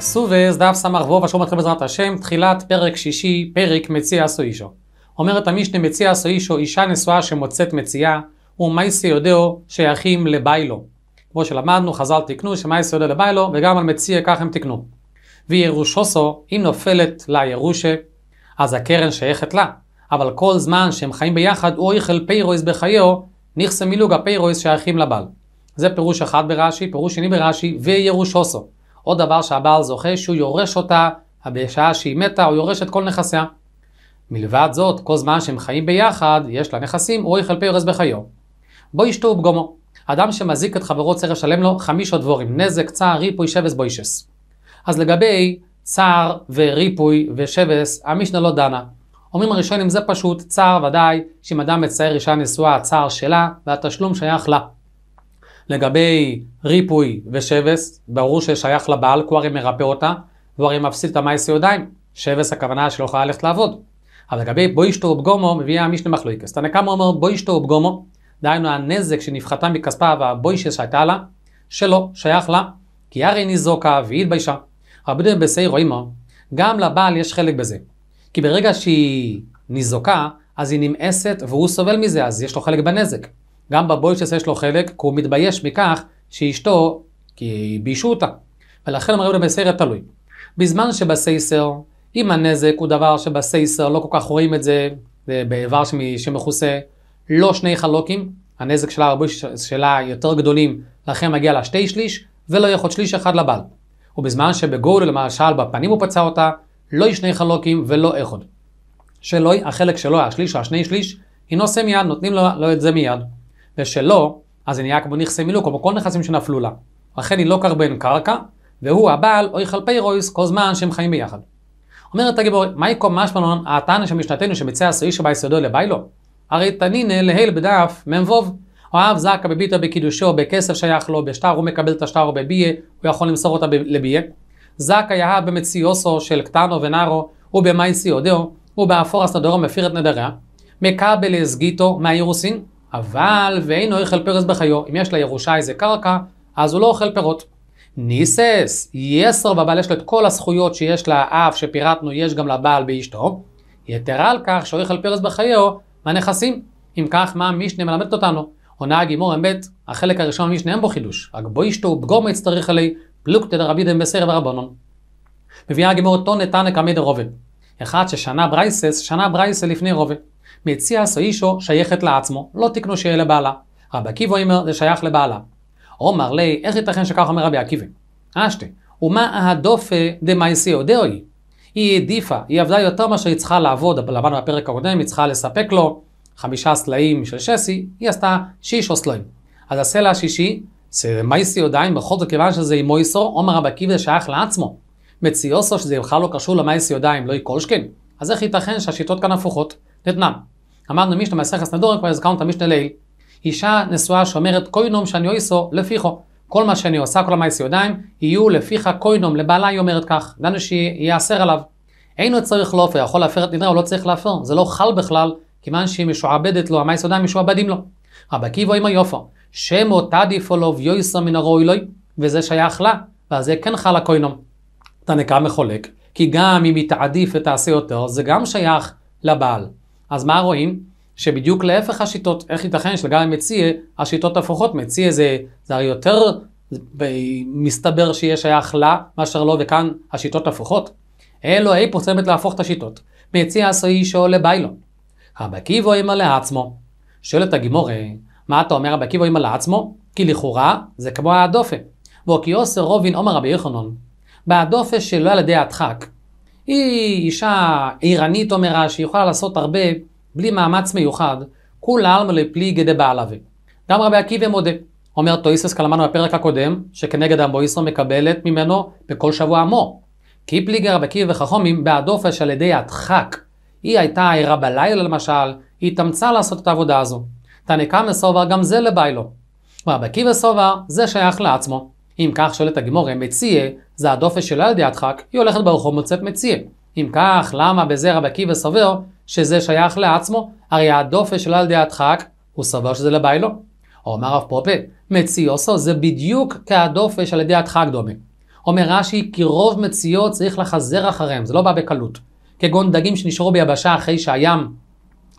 כסובס, דף סמך וו, אשר מתחיל בעזרת השם, תחילת פרק שישי, פרק מציע עשו אישו. אומרת המשנה מציע עשו אישו, אישה נשואה שמוצאת מציאה, ומייסי יודעו שייכים לביילו. כמו שלמדנו, חז"ל תיקנו שמייסי יודע לביילו, וגם על מציע כך הם תיקנו. וירושוסו, אם נופלת לה ירושה, אז הקרן שייכת לה. אבל כל זמן שהם חיים ביחד, הוא איכל פיירויס בחייו, נכסה מילוג הפיירויס שייכים לבעל. זה פירוש אחד ברש"י, פירוש שני ברש"י, וירושוסו. עוד דבר שהבעל זוכה שהוא יורש אותה בשעה שהיא מתה, הוא יורש את כל נכסיה. מלבד זאת, כל זמן שהם חיים ביחד, יש לה נכסים, הוא יחלפי יורס בחיו. בו ישתו ובגומו. אדם שמזיק את חברו צריך לשלם לו חמישה דבורים, נזק, צער, ריפוי, שבס, בוישס. אז לגבי צער וריפוי ושבס, המשנה לא דנה. אומרים הראשונים זה פשוט, צער ודאי, שאם אדם מצייר אישה נשואה, הצער שלה, והתשלום שייך לה. לגבי ריפוי ושבס, ברור ששייך לבעל, כבר היא מרפא אותה, והרי מפסיד את המייס ידיים. שבס הכוונה שלא יכולה ללכת לעבוד. אבל לגבי בוישתו ובגומו, מביאה המשנה מחלוקס. תנקמה אומר בוישתו ובגומו, דהיינו הנזק שנפחתה מכספה והבוישס שהייתה לה, שלא, שייך לה, כי הרי ניזוקה והיא התביישה. רבי דין בסי רואים, גם לבעל יש חלק בזה. כי ברגע שהיא ניזוקה, אז היא נמאסת והוא סובל מזה, אז יש לו חלק בנזק. גם בבוישס יש לו חלק, כי הוא מתבייש מכך שאשתו, כי ביישו אותה. ולכן אומרים לבסיירת תלוי. בזמן שבסייסר, אם הנזק הוא דבר שבסייסר לא כל כך רואים את זה, זה באיבר שמכוסה, לא שני חלוקים, הנזק שלה, הרבה שלה יותר גדולים, לכן מגיע לה שתי שליש, ולא יהיה עוד שליש אחד לבעל. ובזמן שבגודל, למשל, בפנים הוא פצע אותה, לא היא שני חלוקים ולא אחד. שלא, החלק שלו, השליש או השני שליש, הינו סמיין, נותנים לו, לו את זה מיד. ושלא, אז זה נהיה כמו נכסי מילוק, כמו כל נכסים שנפלו לה. לכן היא לא קרבן קרקע, והוא הבעל אוי חלפי רויס כל זמן שהם חיים ביחד. אומרת הגיבור, מייקו משמעון, התנא שמשנתנו שביצע עשוי שביסודו לביילו? הרי תנינא להיל בדף מ"ו. אוהב זקה בביתו בקידושו, בכסף שייך לו, בשטר הוא מקבל את השטר בביה, הוא יכול למסור אותה לביה. זקה יהב במציאוסו של קטנו ונארו, ובמאי סיודו, ובאפורס נדורו מפיר את נדריה. מקבל הסגיתו מהאירוסין, אבל ואינו אוכל פרס בחיו, אם יש לירושה איזה קרקע, אז הוא לא אוכל פירות. ניסס, יסר בבעל יש לו את כל הזכויות שיש לאב שפירטנו, יש גם לבעל באשתו. יתרה על כך שאוכל פרס בחיו מהנכסים. אם כך, מה המשנה מלמדת אותנו? עונה הגימור אמת, החלק הראשון במשנה אין בו חידוש. רק בו אשתו בגומה יצטריך אלי פלוגתא דרבי דם בסרב ורבנון. מביאה הגימור אותו נתנא קמי דרובה. אחד ששנה ברייסס, שנה ברייסס לפני רובה. מציע סאישו שייכת לעצמו, לא תקנו שיהיה לבעלה. רבי עקיבא אומר, זה שייך לבעלה. עומר לי, איך ייתכן שכך אומר רבי עקיבא? אשתי, ומה ההדופה דמייסיו דאוי? היא העדיפה, היא עבדה יותר מאשר היא צריכה לעבוד, למדנו בפרק הקודם, היא צריכה לספק לו חמישה סלעים של שסי, היא עשתה שישו סלעים. אז הסלע השישי, זה מייסי עדיין, בכל זאת כיוון שזה עם מויסו, עומר רבי עקיבא שייך לעצמו. מציאוסו, שזה בכלל לא קשור למייסי עדיין, לא היא כל שכן. אז איך ייתכן שהשיטות כאן הפוכות? דתנם. אמרנו מישנה מסכת נדורי, כבר הזכרנו את המשנה ליל. אישה נשואה שאומרת קוינום שאני אויסו לפיכו. כל מה שאני עושה, כל המעשי ידיים, יהיו לפיך קוינום, לבעלה היא אומרת כך. דנו שייאסר עליו. אינו צריך לאופר, יכול להפר את נדרה, הוא לא צריך להפר. זה לא חל בכלל, כיוון שהיא משועבדת לו, המעשי ידיים משועבדים לו. רבי עקיבא אמר יופו, שמו תדיפו לו ויועסו מן הרוי לוי, וזה שייך לה, ואז זה כן חל הקוינום. תנקה מחולק, כי גם אם היא תעדיף ותעשה יותר, זה גם שייך לבעל. אז מה רואים? שבדיוק להפך השיטות, איך ייתכן שלגבי מציע, השיטות הפוכות, מציע זה, זה הרי יותר מסתבר שיהיה שייך לה מאשר לא, וכאן השיטות הפוכות. אלו אי פוסמת להפוך את השיטות. מציע עשוי אישו לביילון. רבי עקיבא אימא לעצמו. שואלת הגימורה, מה אתה אומר רבי עקיבא אימא לעצמו? כי לכאורה זה כמו הדופה. וכי עושה רובין עומר רבי יחנון. בהדופה שלא על ידי הדחק, היא אישה עירנית, אומרה רש"י, יכולה לעשות הרבה בלי מאמץ מיוחד, כולה עלמא לפליגי דבעלווה. גם רבי עקיבא מודה. אומר טויסס כלמנו בפרק הקודם, שכנגד עמו ישראל מקבלת ממנו בכל שבוע עמו. כי פליגי רבי עקיבא וחכומים בהדופש על ידי הדחק. היא הייתה ערה בלילה למשל, היא התאמצה לעשות את העבודה הזו. תנקה מסובר גם זה לביילו. רבי עקיבא סובר, זה שייך לעצמו. אם כך שואלת הגמור, מציה, זה הדופש שלא על ידי הדחק, היא הולכת ברחוב מוצאת מציה. אם כך, למה בזה רבי עקיבא סובר שזה שייך לעצמו? הרי הדופש שלא על ידי הדחק, הוא סובר שזה לביילו. אומר רב פופה, מציוסו זה בדיוק כהדופש על ידי הדחק דומה. אומר רש"י, כי רוב מציאות צריך לחזר אחריהם, זה לא בא בקלות. כגון דגים שנשארו ביבשה אחרי שהים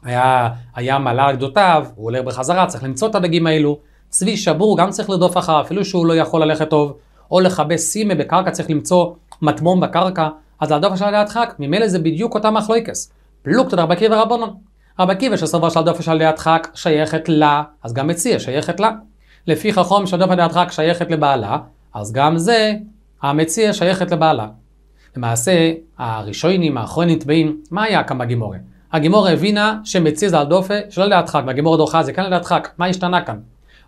היה, הים עלה על גדותיו, הוא עולה בחזרה, צריך למצוא את הדגים האלו. צבי שבור גם צריך לרדוף אחריו, אפילו שהוא לא יכול ללכת טוב, או לכבה סימה בקרקע, צריך למצוא מטמון בקרקע, אז להדוף של ליד חק, ממילא זה בדיוק אותה מחלוקס. פלוגתא דרבי עקיבא רבנון. רבי עקיבא של שהדופש של יד חק שייכת לה, אז גם מציע שייכת לה. לפי חכום שהדופש על יד חק שייכת לבעלה, אז גם זה, המציע שייכת לבעלה. למעשה, הראשונים, האחרונים נטבעים, מה היה כאן בגימורה? הגימורה הבינה שמציע זה דופה של ליד חק, והגימורה דוחה זה כאן ליד חק, מה השתנה כאן?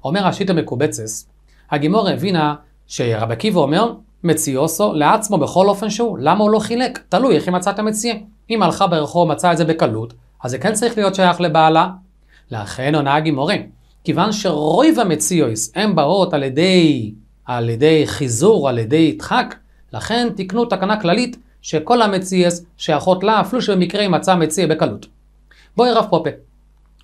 אומר השיטה מקובצס, הגימור הבינה שרבי עקיבא אומר, מציאוסו לעצמו בכל אופן שהוא, למה הוא לא חילק? תלוי איך היא מצאה את המציאה. אם הלכה ברחוב מצאה את זה בקלות, אז זה כן צריך להיות שייך לבעלה. לכן עונה הגימורים, כיוון שרוב המציאויס הם באות על ידי, על ידי חיזור, על ידי דחק, לכן תקנו תקנה כללית שכל המציאס שייכות לה, אפילו שבמקרה היא מצאה מציא בקלות. בואי רב פופה.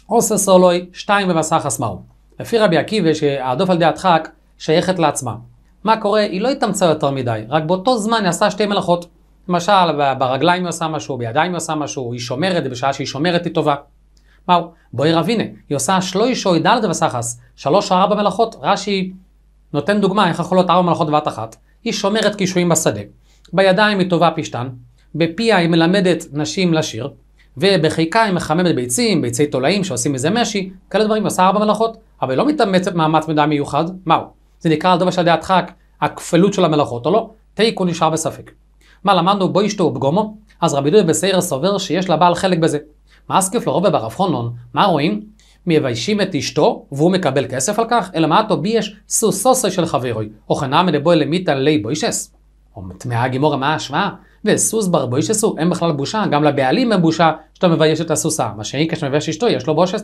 עושה סולוי, שתיים במסך הסמאום. לפי רבי עקיבא, שהעדוף על ידי הדחק שייכת לעצמה. מה קורה? היא לא התאמצה יותר מדי, רק באותו זמן היא עשה שתי מלאכות. למשל, ברגליים היא עושה משהו, בידיים היא עושה משהו, היא שומרת, בשעה שהיא שומרת היא טובה. מהו? בואי רבינה, היא עושה שלוישוי דלת וסחס, שלוש או ארבע מלאכות. רש"י נותן דוגמה איך יכול להיות ארבע מלאכות בבת אחת. היא שומרת קישואים בשדה, בידיים היא טובה פשתן, בפיה היא מלמדת נשים לשיר, ובחיקה היא מחממת ביצים, ביצי תולעים שעושים מזה משי, כאלה דברים, עושה ארבע מלאכות, אבל היא לא מתאמצת מאמץ מדי מיוחד, מהו? זה נקרא על דבר של דעתך הכפלות של המלאכות או לא? תיקו נשאר בספק. מה למדנו בו אשתו ובגומו? אז רבי דודי בסעיר סובר שיש לבעל חלק בזה. מאסקף לרוב ברב חונון, מה רואים? מביישים את אשתו והוא מקבל כסף על כך, אלא מעטו בי יש סוסוסי של חברוי, או חנא מדבוי למיתא ליה בוישס. או טמאה הגימורה מה ההשוואה? וסוס ברבואיש אסור, אין בכלל בושה, גם לבעלים אין בושה שאתה מבייש את הסוסה. מה שאינקש מבייש אשתו, יש לו בושס.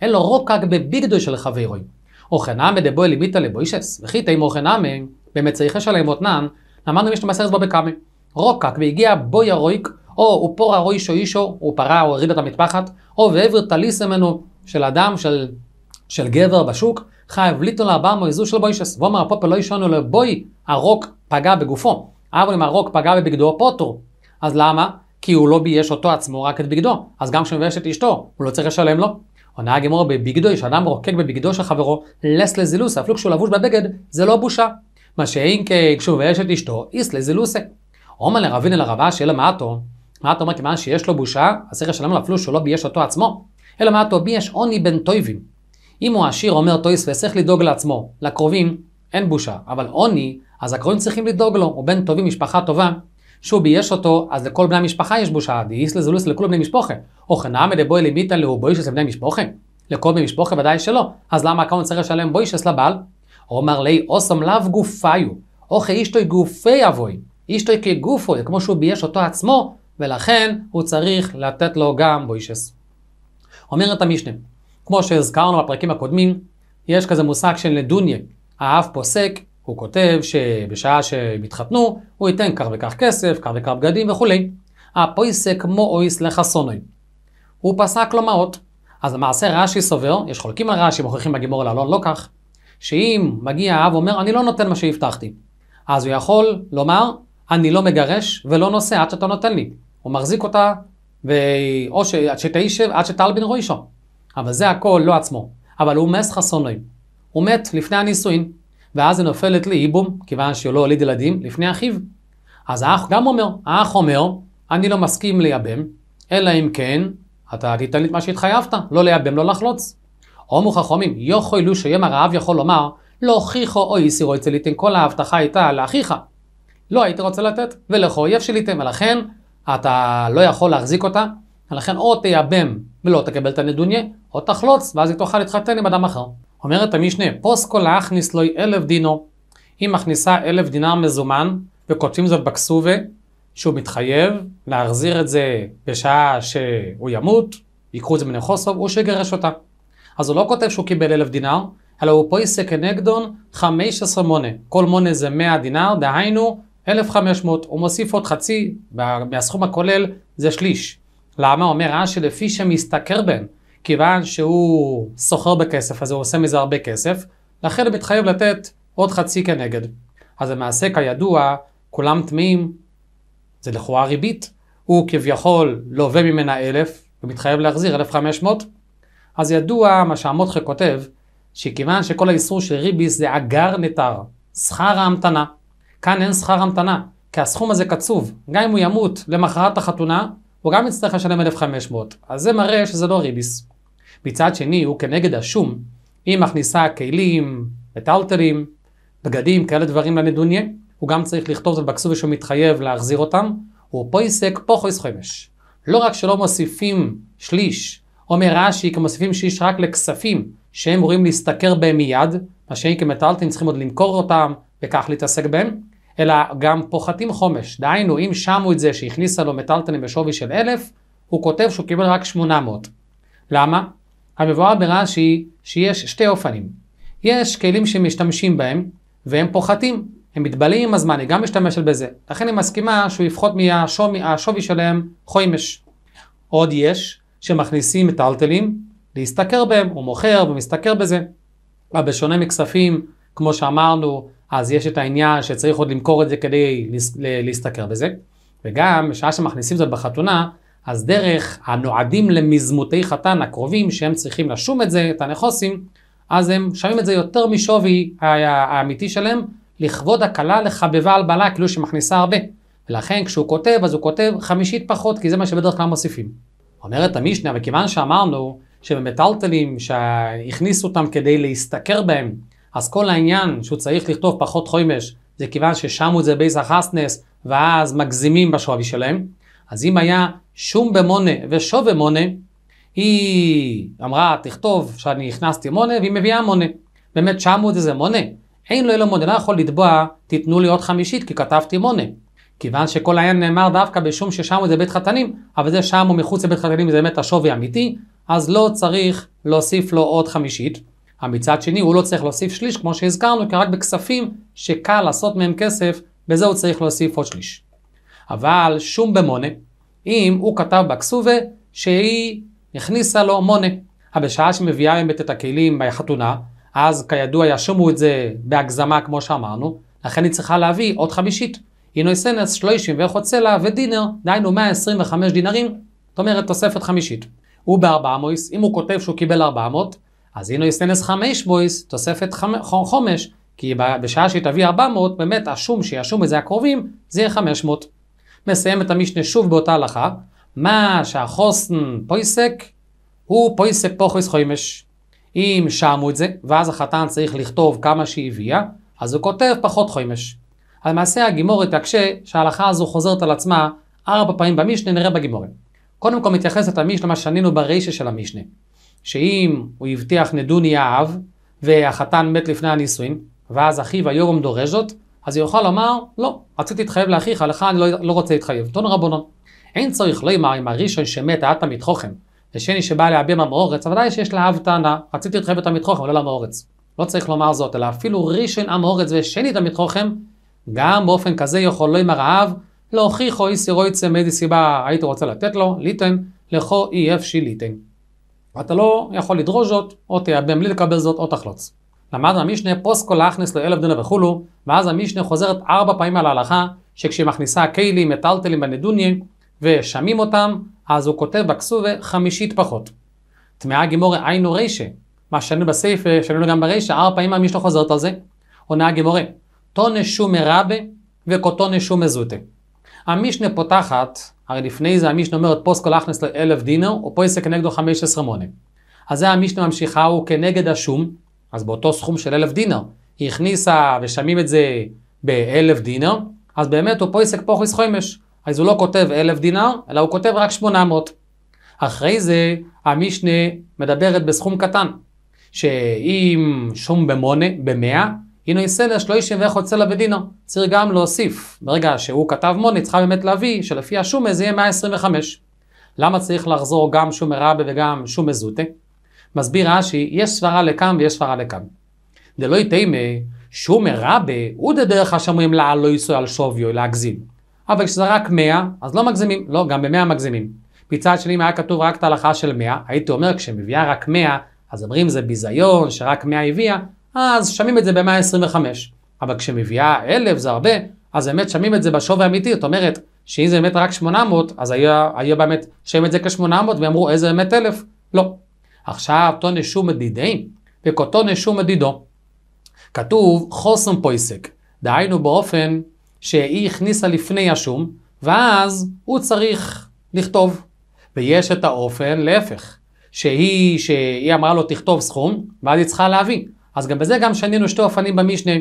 אין לו רוקק רק בביגדוי של חברוי. אוכנמי דבוי לימיתא לבוישס, וכי תאים באמת צריך לשלם אותנן, אמרנו יש למעשה בו בקאמי. רוקק והגיע בוי הרויק, או ופורע רוישו אישו, הוא פרה או הריד את המטפחת, או ועבר טליס אמנו של אדם, של, של גבר בשוק, חייב ליטו לאבם מויזו איזו של בוישס, ואומר הפופל לא ישונו לבוי הרוק פגע בגופו. אבל אם הרוק פגע בבגדו פוטר. אז למה? כי הוא לא בייש אותו עצמו, רק את בגדו. אז גם כשהוא מבייש את אשתו, הוא לא צריך לשלם לו. עונה הגמור בבגדו, אדם רוקק בבגדו של חברו, לס לזילוס, אפילו כשהוא לבוש בבגד, זה לא בושה. מה שאם כן, כשהוא מבייש את אשתו, איס לזילוסה. עומר לרבין אל הרבה שאלה מה אתו? מה מעטו אומר כיוון שיש לו בושה, אז צריך לשלם לו אפילו שהוא לא בייש אותו עצמו. אלא מה אתו? בייש עוני בין טויבים. אם הוא עשיר אומר טויס וצריך לדאוג לעצמו, לקרובים, אין בושה. אבל עוני, אז הקרובים צריכים לדאוג לו, הוא בן טובים, משפחה טובה. שהוא בייש אותו, אז לכל בני המשפחה יש בושה, דאיס לזולוס לכל בני משפחה. אוכנעמי דבוי למיתן להו בוישס לבני משפחה? לכל בני משפחה ודאי שלא, אז למה הקרובים צריך לשלם בוישס לבעל? אומר לי, אוסם לאו גופיו, אוכי אישתוי גופי אבוי, אישתוי כגופו, כמו שהוא בייש אותו עצמו, ולכן הוא צריך לתת לו גם בוישס. אומרת המשנה, כמו שהזכרנו בפרקים הקודמים, יש כזה מושג של נדוניה, האב פוסק, הוא כותב שבשעה שהם התחתנו, הוא ייתן כך וכך כסף, כך וכך בגדים וכולי. הפויסק מואיס לחסונוי. הוא פסק לו מעות. אז למעשה רש"י סובר, יש חולקים על רש"י, מוכיחים בגימור לאלון לא, לא כך, שאם מגיע האב ואומר, אני לא נותן מה שהבטחתי, אז הוא יכול לומר, אני לא מגרש ולא נוסע עד שאתה נותן לי. הוא מחזיק אותה, ו... או ש... שתישב עד שטל בן רוישו. אבל זה הכל לא עצמו. אבל הוא מס חסונוי. הוא מת לפני הנישואין. ואז היא נופלת לאיבום, כיוון שהוא לא הוליד ילדים, לפני אחיו. אז האח גם אומר, האח אומר, אני לא מסכים לייבם, אלא אם כן, אתה תיתן לי את מה שהתחייבת, לא לייבם, לא לחלוץ. הומו חכמים, יוכוי לו שיום הרעב יכול לומר, לא הוכיחו או איסירו אצל איתן, כל ההבטחה הייתה לאחיך. לא הייתי רוצה לתת, ולכו אויב איתן, ולכן אתה לא יכול להחזיק אותה, ולכן או תייבם ולא תקבל את הנדוניה, או תחלוץ, ואז היא תוכל להתחתן עם אדם אחר. אומרת המשנה, פוסקו להכניס לוי אלף דינו. היא מכניסה אלף דינר מזומן, וכותבים זאת בכסובה, שהוא מתחייב להחזיר את זה בשעה שהוא ימות, יקחו את זה מנכוסוב, הוא שגרש אותה. אז הוא לא כותב שהוא קיבל אלף דינר, אלא הוא פויסה כנגדון 15 מונה. כל מונה זה 100 דינר, דהיינו 1,500. הוא מוסיף עוד חצי, מהסכום הכולל זה שליש. למה? אומר רש"י, לפי שמשתכר בהם. כיוון שהוא סוחר בכסף, אז הוא עושה מזה הרבה כסף, לכן הוא מתחייב לתת עוד חצי כנגד. אז למעשה, כידוע, כולם טמאים, זה לכאורה ריבית. הוא כביכול לווה ממנה אלף, ומתחייב להחזיר אלף חמש מאות. אז ידוע מה שהמודחה כותב, שכיוון שכל האיסור של ריביס זה אגר נתר, שכר ההמתנה. כאן אין שכר המתנה, כי הסכום הזה קצוב. גם אם הוא ימות למחרת החתונה, הוא גם יצטרך לשלם 1,500. אז זה מראה שזה לא ריביס. מצד שני, הוא כנגד השום, היא מכניסה כלים, מטלטלים, בגדים, כאלה דברים לנדוניה, הוא גם צריך לכתוב זאת בכסובי שהוא מתחייב להחזיר אותם, הוא פה עיסק, פה חויס חמש. לא רק שלא מוסיפים שליש, אומר רש"י, כי מוסיפים שליש רק לכספים שהם אמורים להשתכר בהם מיד, מה שהם כמטלטלים צריכים עוד למכור אותם וכך להתעסק בהם, אלא גם פוחתים חומש. דהיינו, אם שמו את זה שהכניסה לו מטלטלים בשווי של 1,000, הוא כותב שהוא קיבל רק 800. למה? המבואר ברש"י שיש שתי אופנים. יש כלים שמשתמשים בהם, והם פוחתים. הם מתבלים עם הזמן, היא גם משתמשת בזה. לכן היא מסכימה שהוא יפחות מהשווי שלהם חוימש. עוד יש שמכניסים מטלטלים להשתכר בהם, הוא מוכר ומשתכר בזה. אבל בשונה מכספים, כמו שאמרנו, אז יש את העניין שצריך עוד למכור את זה כדי להשתכר בזה. וגם, בשעה שמכניסים זאת בחתונה, אז דרך הנועדים למזמותי חתן הקרובים, שהם צריכים לשום את זה, את הנכוסים, אז הם שמים את זה יותר משווי האמיתי שלהם, לכבוד הכלה לחבבה על בעלה, כאילו לא שמכניסה הרבה. ולכן כשהוא כותב, אז הוא כותב חמישית פחות, כי זה מה שבדרך כלל מוסיפים. אומרת המשנה, וכיוון שאמרנו שבמטלטלים שהכניסו אותם כדי להשתכר בהם, אז כל העניין שהוא צריך לכתוב פחות חומש, זה כיוון ששמו את זה בייס החסנס, ואז מגזימים בשווי שלהם. אז אם היה שום במונה ושווה מונה, היא אמרה, תכתוב שאני הכנסתי מונה, והיא מביאה מונה. באמת, שמו את זה זה מונה. אין לו אלא מונה, לא יכול לתבוע, תיתנו לי עוד חמישית, כי כתבתי מונה. כיוון שכל העניין נאמר דווקא בשום ששמו את זה בית חתנים, אבל זה שמו מחוץ לבית חתנים זה באמת השווי האמיתי, אז לא צריך להוסיף לו עוד חמישית. מצד שני, הוא לא צריך להוסיף שליש, כמו שהזכרנו, כי רק בכספים שקל לעשות מהם כסף, בזה הוא צריך להוסיף עוד שליש. אבל שום במונה, אם הוא כתב בקסובה שהיא הכניסה לו מונה. אבל בשעה שמביאה באמת את הכלים בחתונה, אז כידוע ישומו את זה בהגזמה כמו שאמרנו, לכן היא צריכה להביא עוד חמישית. היא נויסנס שלושים וחוצה לה ודינר, דהיינו 125 דינרים, זאת אומרת תוספת חמישית. הוא ב-400, אם הוא כותב שהוא קיבל 400, אז הנה יסטנס חמש בויס, תוספת חומש, כי בשעה שהיא תביא 400, באמת השום שישום את זה הקרובים, זה יהיה 500. את המשנה שוב באותה הלכה, מה שהחוסן פויסק, הוא פויסק פוכס חומש. אם שמו את זה, ואז החתן צריך לכתוב כמה שהביאה, אז הוא כותב פחות חומש. על מעשה הגימורת יקשה שההלכה הזו חוזרת על עצמה ארבע פעמים במשנה, נראה בגימורת. קודם כל מתייחסת המשנה למה שנינו ברישה של המשנה. שאם הוא הבטיח נדוני האב, והחתן מת לפני הנישואין, ואז אחיו היורם דורש זאת, אז הוא יוכל לומר, לא, רציתי להתחייב לאחיך, לך אני לא, לא רוצה להתחייב. תון רבונון. אין צריך לימר לא אם הראשון שמת תמיד חוכם, ושני שבא להביע מאמאורץ, ודאי שיש לאב טענה, רציתי להתחייב את המתחוכם, ולא למאורץ. לא צריך לומר זאת, אלא אפילו ראשון אמאורץ ושני תמיד חוכם, גם באופן כזה יכול לימר לא האב להוכיחו איסי רויצה מאיזה סיבה הייתי רוצה לתת לו, ליתן, לכו אי אפשי ליתן. ואתה לא יכול לדרוש זאת, או תיאבם בלי לקבל זאת, או תחלוץ. למד המשנה פוסקו להכניס לו אלף דינא וכולו, ואז המשנה חוזרת ארבע פעמים על ההלכה, שכשהיא מכניסה קיילים, מטלטלים בנדוניה, ושמים אותם, אז הוא כותב בכסובה חמישית פחות. טמאה גימורי היינו רישה, מה שנינו בספר, שנינו גם ברישה, ארבע פעמים המשנה חוזרת על זה. עונה הגימורי, טונה שומי רבה וכותונה שומי זוטה. המשנה פותחת, הרי לפני זה המשנה אומרת פוסקו להכנס לאלף דינר, או פויסה כנגדו חמש עשרה מונה. אז זה המשנה ממשיכה, הוא כנגד השום, אז באותו סכום של אלף דינר. היא הכניסה ושמים את זה באלף דינר, אז באמת הוא פה פויסק פוכיס חומש. אז הוא לא כותב אלף דינר, אלא הוא כותב רק שמונה מאות. אחרי זה המשנה מדברת בסכום קטן, שאם שום במונה, במאה, הנה סלע שלוישה ואיכות סלע ודינו. צריך גם להוסיף, ברגע שהוא כתב מוני, צריכה באמת להביא שלפי השומה זה יהיה 125. למה צריך לחזור גם שומה רבה וגם שומה זוטה? מסביר רש"י, יש סברה לכאן ויש סברה לכאן. דלא יתאמה, שומה רבה, הוא דרך השמועים לעלו לא יסוי על שוויו, להגזים. אבל כשזה רק 100, אז לא מגזימים, לא, גם ב-100 מגזימים. מצד שני, אם היה כתוב רק את ההלכה של 100, הייתי אומר, כשמביאה רק 100, אז אומרים זה ביזיון שרק 100 הביאה, אז שמים את זה ב-125. אבל כשמביאה 1,000 זה הרבה, אז באמת שמים את זה בשווי האמיתי. זאת אומרת, שאם זה באמת רק 800, אז היה, היה באמת שם את זה כ-800, ואמרו איזה באמת 1,000? לא. עכשיו תונה שום מדידי, וכותונה שום מדידו. כתוב חוסם פויסק, דהיינו באופן שהיא הכניסה לפני השום, ואז הוא צריך לכתוב. ויש את האופן להפך, שהיא, שהיא אמרה לו תכתוב סכום, ואז היא צריכה להביא. אז גם בזה גם שנינו שתי אופנים במשנה,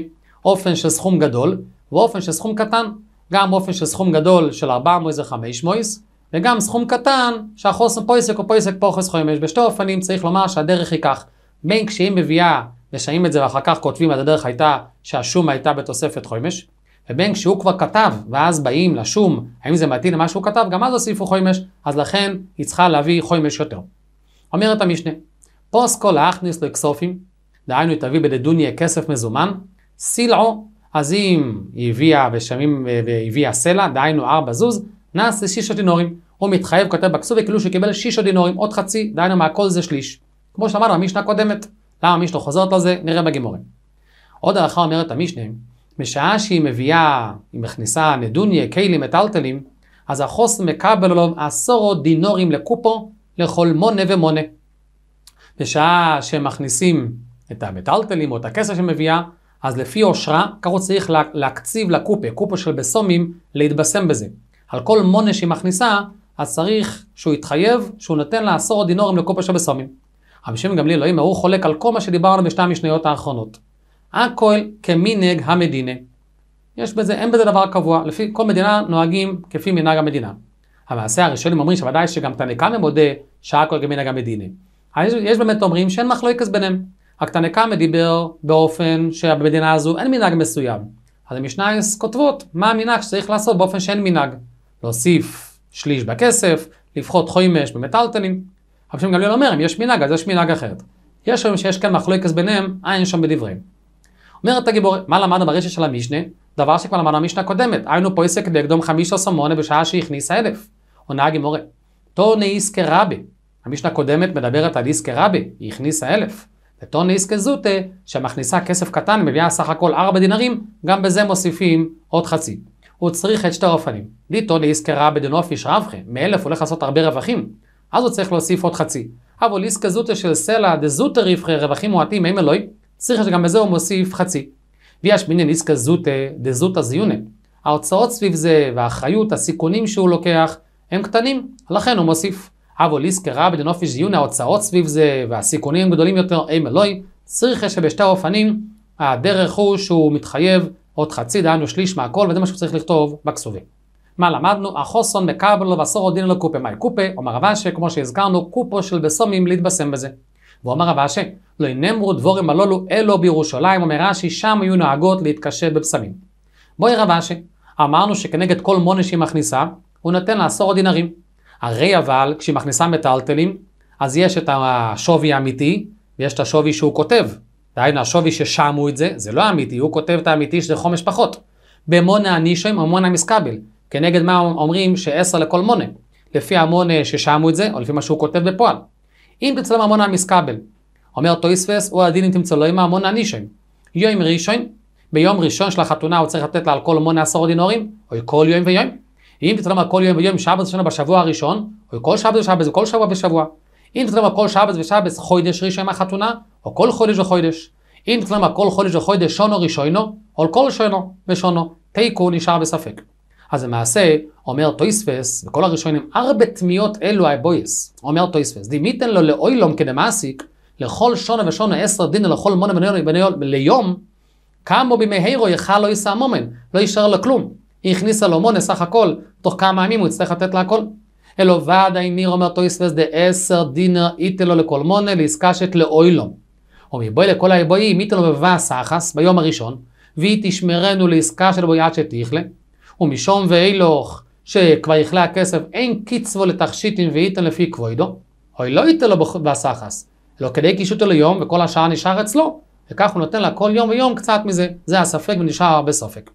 אופן של סכום גדול ואופן של סכום קטן. גם אופן של סכום גדול של 4 מויס ו-5 מויס, וגם סכום קטן שהחוסן פויסק או פויסק פוחס חומש. בשתי אופנים צריך לומר שהדרך היא כך, בין כשהיא מביאה, משנים את זה ואחר כך כותבים, את הדרך הייתה שהשום הייתה בתוספת חומש, ובין כשהוא כבר כתב, ואז באים לשום, האם זה מתאים למה שהוא כתב, גם אז הוסיפו חומש, אז לכן היא צריכה להביא חומש יותר. אומרת המשנה, פוסקו להכניס לכסופים, דהיינו היא תביא בדדוניה כסף מזומן, סילעו, אז אם היא הביאה בשמים אה, והביאה סלע, דהיינו ארבע זוז, נעשה שישה דינורים. הוא מתחייב, כותב בכסובי, כאילו קיבל שישה דינורים, עוד חצי, דהיינו מהכל זה שליש. כמו שאמרנו במשנה הקודמת. למה המשנה חוזרת לזה? נראה בגימורים. עוד הלכה אומרת המשנה, משעה שהיא מביאה, היא מכניסה נדוניה, כלים, מטלטלים, אז החוס מקבל עליו עשורו דינורים לקופו לכל מונה ומונה. בשעה שהם מכניסים את המטלטלים או את הכסף שמביאה, אז לפי אושרה, ככה הוא צריך לה, להקציב לקופה, קופה של בסומים, להתבשם בזה. על כל מונה שהיא מכניסה, אז צריך שהוא יתחייב שהוא נותן לה עשור דינורים לקופה של בסומים. רבי שמעון גמליאל אלוהים הוא חולק על כל מה שדיברנו בשתי המשניות האחרונות. הכל כמנהג המדינה. יש בזה, אין בזה דבר קבוע, לפי כל מדינה נוהגים כפי מנהג המדינה. המעשה הראשונים אומרים שוודאי שגם תנקמה מודה שהכל כמנהג המדינה. יש באמת אומרים שאין מחלוקת ביניהם. הקטנה קמא דיבר באופן שבמדינה הזו אין מנהג מסוים. אז המשנה כותבות מה המנהג שצריך לעשות באופן שאין מנהג. להוסיף שליש בכסף, לפחות חוימש במטלטלים. רבי שם גמליאל אומר, אם יש מנהג, אז יש מנהג אחרת. יש היום שיש כאן מחלוקס ביניהם, אין שם בדבריהם. אומרת הגיבור, מה למדנו ברשת של המשנה? דבר שכבר למדנו במשנה הקודמת, היינו פה עסק דקדום חמישה סמונה בשעה שהכניסה אלף. עונה הגימורת, תור איסקה רבי. המשנה הקודמת מדברת על איסקה רבי, היא הכניסה אלף. וטון זוטה, שמכניסה כסף קטן, מביאה סך הכל 4 דינרים, גם בזה מוסיפים עוד חצי. הוא צריך את שתי האופנים. ליטון לעסקרה בדנופיש רבחה, מאלף הולך לעשות הרבה רווחים, אז הוא צריך להוסיף עוד חצי. אבל זוטה של סלע דה זוטה רווחי רווחים מועטים, הם אלוהי, צריך שגם בזה הוא מוסיף חצי. ויש זוטה דה זוטה זיונה. ההוצאות סביב זה, והאחריות, הסיכונים שהוא לוקח, הם קטנים, לכן הוא מוסיף. הבו רב בדנופי שיהיון ההוצאות סביב זה והסיכונים גדולים יותר, אי מלואי, צריך שבשתי האופנים הדרך הוא שהוא מתחייב עוד חצי, דהיינו שליש מהכל, וזה מה שהוא צריך לכתוב בכסובים. מה למדנו? החוסון מקבל ובשורו דין קופה מהי קופה? אומר רב אשה, כמו שהזכרנו, קופו של בסומים להתבשם בזה. ואומר רב אשה, לא ינמרו דבורים הללו אלו בירושלים, אומר רש"י, שם היו נוהגות להתקשט בבשמים. בואי רב אשה, אמרנו שכנגד כל מונה שהיא מכניסה, הוא נותן לעשור עשור דינרים. הרי אבל כשהיא מכניסה מטלטלים, אז יש את השווי האמיתי, ויש את השווי שהוא כותב. דהיינו, השווי ששמו את זה, זה לא אמיתי, הוא כותב את האמיתי שזה חומש פחות. במונה הנישויים המונה מסקבל. כנגד מה אומרים שעשר לכל מונה. לפי המונה ששמו את זה, או לפי מה שהוא כותב בפועל. אם תמצא להם המונה מסקבל, אומר טויספס, הוא הדין אם תמצא לו עם המונה נישויים. יום ראשון, ביום ראשון של החתונה הוא צריך לתת לה על כל מונה עשור דינורים, או כל יום ויום. אם תתרמה כל יום ויום שבת ראשונה בשבוע הראשון, או כל שבס ושבס וכל שבוע ושבוע. אם תתרמה כל שבת ושבת חודש ראשון מהחתונה, או כל חודש וחודש. אם תתרמה כל חודש וחודש שונו ראשונו, או כל שונו ושונו, תיקו נשאר בספק. אז למעשה, אומר טויספס, וכל הראשונים, ארבע תמיות אלו האבויס. אומר טויספס, דימיתן לו לאוילום כדמעסיק, לכל שונו ושונו עשר דין לכל מונה בניון ליום, קמו במהירו יכל לא יישא המומן, לא יישאר לו כלום. היא הכניסה לו מונה סך הכל, תוך כמה ימים הוא יצטרך לתת לה הכל. אלו ועד מיר אומר דה עשר דינר איתלו לכל מונה לעסקשת לאוילום. ומבוי לכל היבויים איתלו בבאסחס ביום הראשון, והיא תשמרנו לעסקה של בואי עד שתיכלה. ומשום ואילוך שכבר יכלה הכסף אין קיצבו לתכשיטים ואיתן לפי כבודו, אוי לא איתן לו בסחס, אלא כדי קישוטו ליום וכל השעה נשאר אצלו, וכך הוא נותן לה כל יום ויום קצת מזה, זה הספק ונשאר הרבה ספק.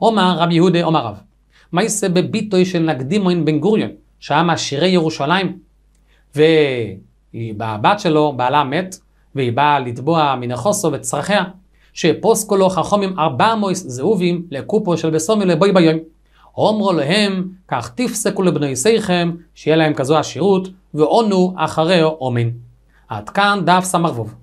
עומר רב יהודה עומר רב. יעשה בביטוי של נקדימוין בן גוריון, שהיה מעשירי ירושלים, והבת שלו, בעלה מת, והיא באה לתבוע מן החוסו וצרכיה, שפוסקו לו חכומים ארבע מויס זהובים לקופו של בסומי לבוי ביום. אומרו להם, כך תפסקו לבני שיכם, שיהיה להם כזו עשירות, ועונו אחריהו אומן. עד כאן דף סמרבוב.